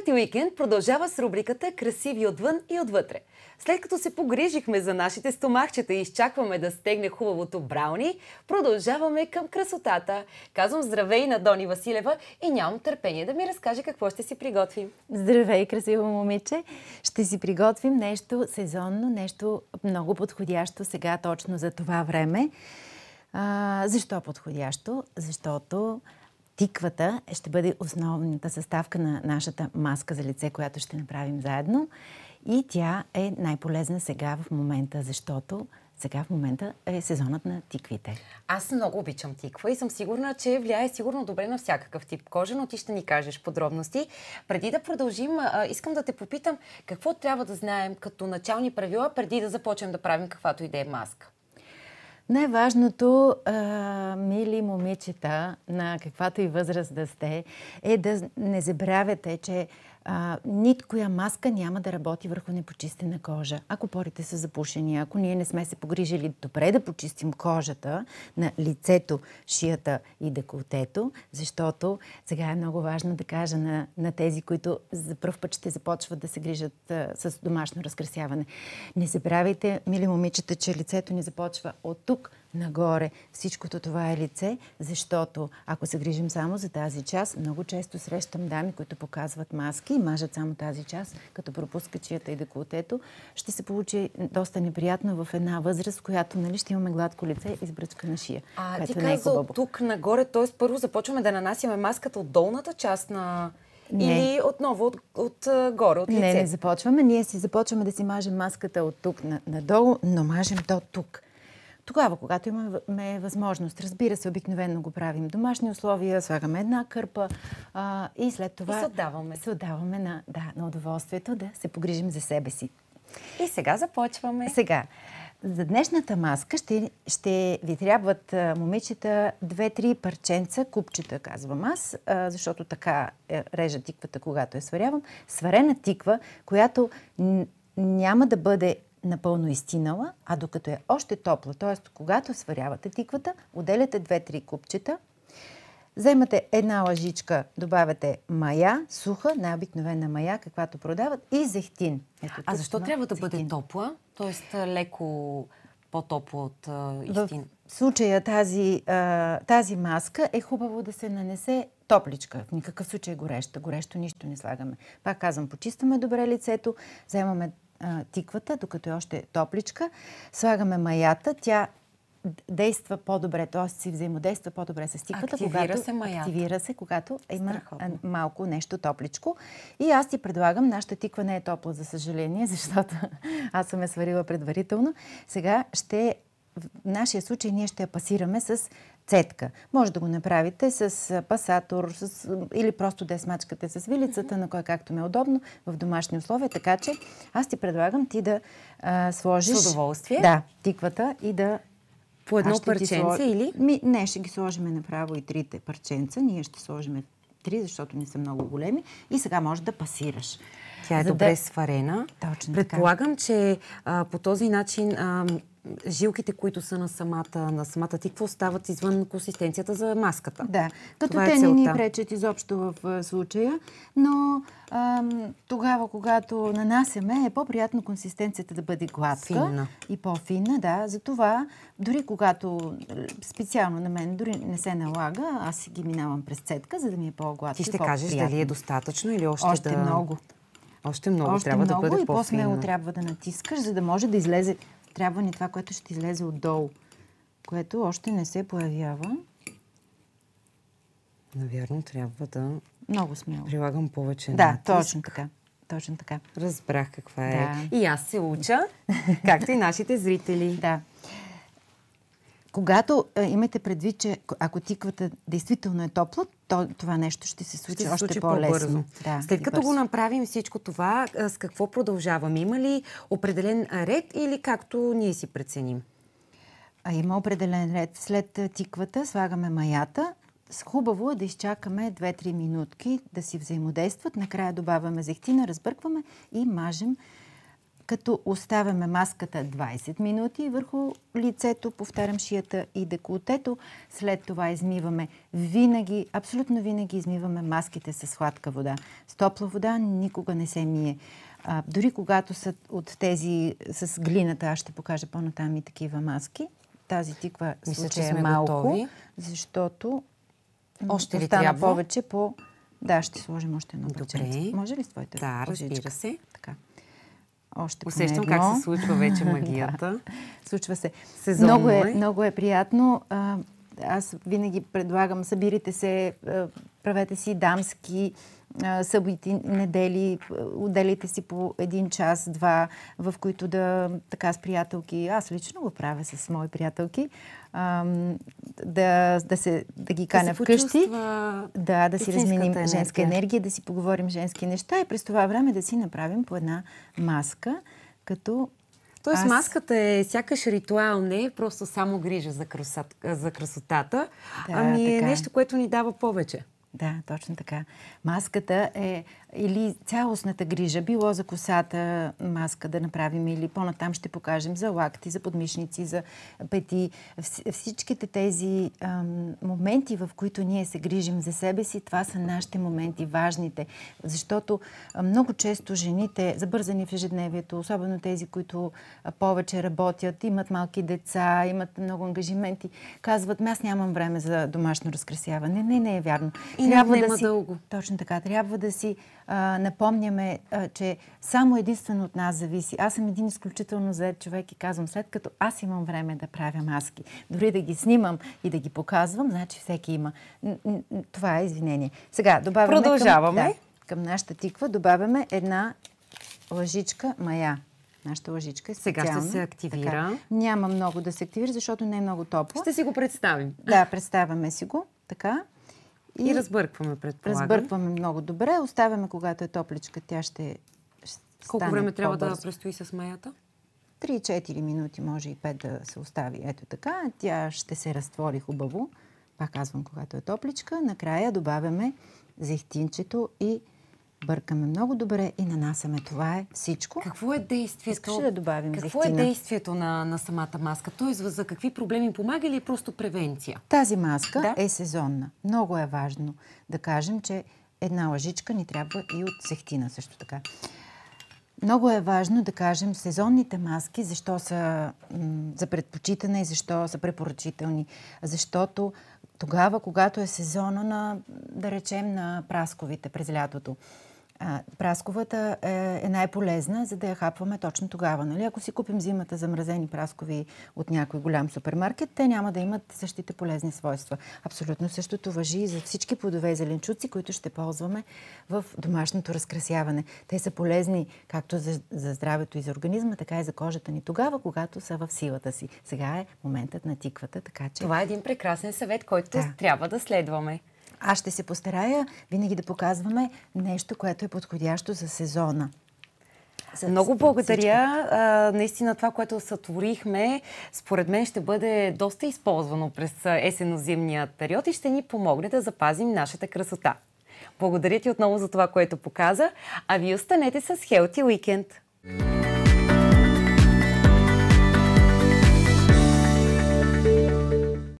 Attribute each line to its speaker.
Speaker 1: Beauty Weekend продължава с рубриката Красиви отвън и отвътре. След като се погрижихме за нашите стомахчета и изчакваме да стегне хубавото брауни, продължаваме към красотата. Казвам здравей на Дони Василева и нямам търпение да ми разкаже какво ще си приготвим.
Speaker 2: Здравей, красиво момиче! Ще си приготвим нещо сезонно, нещо много подходящо сега точно за това време. А, защо подходящо? Защото тиквата е, ще бъде основната съставка на нашата маска за лице, която ще направим заедно. И тя е най-полезна сега в момента, защото сега в момента е сезонът на тиквите.
Speaker 1: Аз много обичам тиква и съм сигурна, че влияе сигурно добре на всякакъв тип кожа, но ти ще ни кажеш подробности. Преди да продължим, искам да те попитам какво трябва да знаем като начални правила, преди да започнем да правим каквато и да е маска.
Speaker 2: Най-важното, а, мили момичета, на каквато и възраст да сте, е да не забравяте, че а, ниткоя маска няма да работи върху непочистена кожа. Ако порите са запушени, ако ние не сме се погрижили добре да почистим кожата на лицето, шията и деколтето, защото сега е много важно да кажа на, на тези, които за първ път ще започват да се грижат а, с домашно разкрасяване. Не забравяйте, мили момичета, че лицето ни започва от тук нагоре. Всичкото това е лице, защото ако се грижим само за тази част, много често срещам дами, които показват маски и мажат само тази част, като пропускат чията и декултето, ще се получи доста неприятно в една възраст, в която нали, ще имаме гладко лице и сбръчка на шия. А ти е каза от
Speaker 1: тук нагоре, т.е. първо започваме да нанасяме маската от долната част на не. Или отново от, от, горе, от лице? Не, не
Speaker 2: започваме. Ние си започваме да си мажем маската от тук на, надолу, но мажем до тук. Тогава, когато имаме възможност, разбира се, обикновено го правим домашни условия, слагаме една кърпа а, и след това... И се отдаваме. Се отдаваме на, да, на удоволствието да се погрижим за себе си. И сега започваме. Сега. За днешната маска ще, ще ви трябват момичета две-три парченца, купчета, казвам аз, защото така е, режа тиквата, когато я сварявам. Сварена тиква, която няма да бъде напълно изтинала, а докато е още топла, т.е. когато сварявате тиквата, отделяте 2-3 купчета, вземате една лъжичка, добавяте мая, суха, най-обикновена мая, каквато продават, и зехтин. Ето, а защо трябва да зехтин. бъде
Speaker 1: топла? т.е. леко по топла от истин?
Speaker 2: В случая тази, тази маска е хубаво да се нанесе топличка. В никакъв случай гореща. Горещо нищо не слагаме. Пак казвам, почистваме добре лицето, вземаме тиквата, докато е още топличка. Слагаме маята, тя действа по-добре, т.е. си взаимодейства по-добре с тиквата. Активира когато, се маята. Активира се, когато има Страхотно. малко нещо топличко. И аз ти предлагам, нашата тиква не е топла, за съжаление, защото аз съм я е сварила предварително. Сега ще в нашия случай ние ще я пасираме с цетка. Може да го направите с пасатор с, или просто да я смачкате с вилицата, на кой както ме е удобно, в домашни условия. Така че аз ти предлагам ти да а, сложиш... С удоволствие? Да, тиквата и да... По едно парченце сло... или? Ми, не, ще ги сложим направо и трите парченца. Ние ще сложим три, защото не са много големи.
Speaker 1: И сега може да пасираш. Тя е За добре да... сварена.
Speaker 2: Точно Предполагам,
Speaker 1: така. че а, по този начин... А, жилките, които са на самата, на самата тиква, остават извън консистенцията за маската. Да, като това е те е не ни пречат изобщо в случая,
Speaker 2: но ам, тогава, когато нанасяме, е по-приятно консистенцията да бъде гладка Финна. и по-финна, да. Затова, дори когато е, специално на мен, дори не се налага, аз си ги минавам през цетка, за да ми е по-гладко. Ти ще кажеш дали е
Speaker 1: достатъчно или още, още да... много. Още много Още трябва много да бъде по-фина. и по-смело трябва
Speaker 2: да натискаш, за да може да излезе трябва ни това, което ще излезе отдолу, което още не се
Speaker 1: появява. Навярно трябва да Много смело. прилагам повече Да, натиск. точно така. Точно така. Разбрах каква е. Да. И аз се уча, както и нашите зрители. Да. Когато а, имате
Speaker 2: предвид, че ако тиквата действително е топла, то, това нещо ще се случи ще се още случи по-лесно. По да, След като бързо. го
Speaker 1: направим всичко това, с какво продължаваме? Има ли определен ред или както ние си преценим? А, има определен ред. След
Speaker 2: тиквата слагаме маята. Хубаво е да изчакаме 2-3 минутки да си взаимодействат. Накрая добавяме зехтина, разбъркваме и мажем като оставяме маската 20 минути върху лицето, повтарям шията и декултето. След това измиваме винаги, абсолютно винаги измиваме маските с сладка вода. С топла вода никога не се мие. А, дори когато са от тези с глината, аз ще покажа по-натам и такива маски. Тази тиква Мисля, е малко, готови. защото още ли остана трябва? повече по... Да, ще сложим още едно Добре. Може ли с твоите? Да, разбира се. Така. Още Усещам как се случва вече магията. да. Случва се. Сезон много е, много е приятно. Аз винаги предлагам, събирайте се, правете си дамски събити, недели, отделите си по един час, два, в които да така с приятелки, аз лично го правя с мои приятелки, да, да, се, да ги каня да вкъщи, да, да си разменим енергия. женска енергия, да си поговорим женски неща и през това време да си направим по една маска, като
Speaker 1: Тоест аз... маската е сякаш ритуал, не е просто само грижа за, красот, за красотата, да, ами е така. Е. нещо, което ни дава повече. Да, точно така. Маската
Speaker 2: е или цялостната грижа, било за косата маска да направим, или по-натам ще покажем за лакти, за подмишници, за пети. Всичките тези ам, моменти, в които ние се грижим за себе си, това са нашите моменти, важните. Защото много често жените, забързани в ежедневието, особено тези, които повече работят, имат малки деца, имат много ангажименти, казват, ами аз нямам време за домашно разкрасяване. Не, не е вярно. И трябва да си... Дълго. Точно така. Трябва да си а, напомняме, а, че само единствено от нас зависи. Аз съм един изключително зает човек и казвам, след като аз имам време да правя маски, дори да ги снимам и да ги показвам, значи всеки има. Това е извинение. Сега, добавяме... Продължаваме. Към, да, към нашата тиква добавяме една лъжичка мая. Нашата лъжичка е Сега ще се активира. Така, няма много да се активира, защото не е много топло. Ще си го представим. Да, представяме си го. Така.
Speaker 1: И, и разбъркваме, предполагам. Разбъркваме
Speaker 2: много добре. Оставяме, когато е топличка, тя ще, ще Колко време трябва да
Speaker 1: престои с маята?
Speaker 2: 3-4 минути, може и 5 да се остави. Ето така. Тя ще се разтвори хубаво. Пак казвам, когато е топличка. Накрая добавяме зехтинчето и бъркаме много добре и нанасяме. Това е всичко. Какво е действието? Искаш да добавим Какво зехтина? е
Speaker 1: действието на, на самата маска? Т.е. за какви проблеми помага или е просто превенция?
Speaker 2: Тази маска да? е сезонна. Много е важно да кажем, че една лъжичка ни трябва и от сехтина също така. Много е важно да кажем сезонните маски, защо са за предпочитане и защо са препоръчителни. Защото тогава, когато е сезона на, да речем, на прасковите през лятото, прасковата е, е най-полезна, за да я хапваме точно тогава. Нали? Ако си купим зимата замразени праскови от някой голям супермаркет, те няма да имат същите полезни свойства. Абсолютно същото въжи и за всички плодове и зеленчуци, които ще ползваме в домашното разкрасяване. Те са полезни както за, за здравето и за организма, така и за кожата ни тогава, когато са в силата си. Сега е моментът на тиквата, така че... Това
Speaker 1: е един прекрасен съвет, който да. трябва да следваме. Аз ще се постарая винаги да показваме
Speaker 2: нещо, което е подходящо за сезона.
Speaker 1: За Много благодаря. А, наистина това, което сътворихме, според мен ще бъде доста използвано през есенно-зимният период и ще ни помогне да запазим нашата красота. Благодаря ти отново за това, което показа, а ви останете с Healthy Weekend!